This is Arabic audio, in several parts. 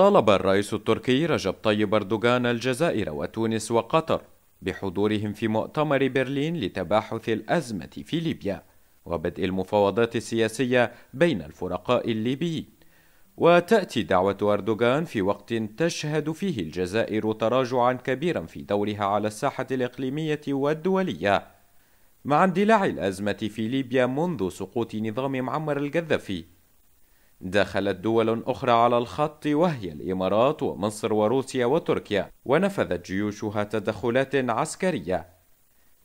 طالب الرئيس التركي رجب طيب أردوغان الجزائر وتونس وقطر بحضورهم في مؤتمر برلين لتباحث الأزمة في ليبيا وبدء المفاوضات السياسية بين الفرقاء الليبيين وتأتي دعوة أردوغان في وقت تشهد فيه الجزائر تراجعا كبيرا في دورها على الساحة الإقليمية والدولية مع اندلاع الأزمة في ليبيا منذ سقوط نظام معمر القذافي دخلت دول أخرى على الخط وهي الإمارات ومصر وروسيا وتركيا ونفذت جيوشها تدخلات عسكرية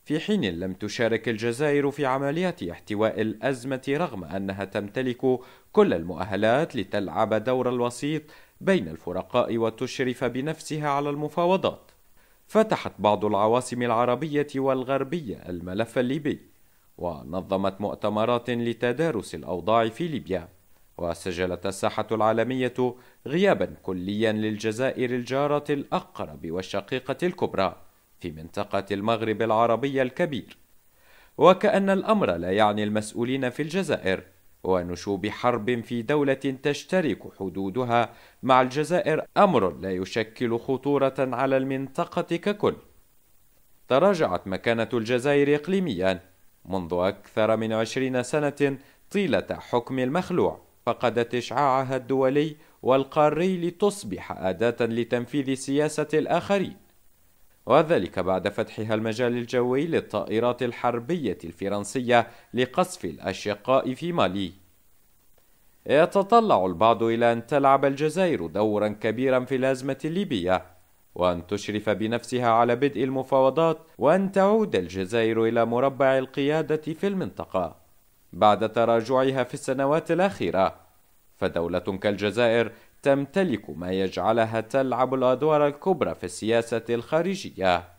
في حين لم تشارك الجزائر في عمليات احتواء الأزمة رغم أنها تمتلك كل المؤهلات لتلعب دور الوسيط بين الفرقاء وتشرف بنفسها على المفاوضات فتحت بعض العواصم العربية والغربية الملف الليبي ونظمت مؤتمرات لتدارس الأوضاع في ليبيا وسجلت الساحة العالمية غيابا كليا للجزائر الجارة الأقرب والشقيقة الكبرى في منطقة المغرب العربي الكبير وكأن الأمر لا يعني المسؤولين في الجزائر ونشوب حرب في دولة تشترك حدودها مع الجزائر أمر لا يشكل خطورة على المنطقة ككل. تراجعت مكانة الجزائر إقليميا منذ أكثر من عشرين سنة طيلة حكم المخلوع، فقدت إشعاعها الدولي والقاري لتصبح أداة لتنفيذ سياسة الآخرين وذلك بعد فتحها المجال الجوي للطائرات الحربية الفرنسية لقصف الأشقاء في مالي يتطلع البعض إلى أن تلعب الجزائر دورا كبيرا في الأزمة الليبية وأن تشرف بنفسها على بدء المفاوضات وأن تعود الجزائر إلى مربع القيادة في المنطقة بعد تراجعها في السنوات الأخيرة فدولة كالجزائر تمتلك ما يجعلها تلعب الأدوار الكبرى في السياسة الخارجية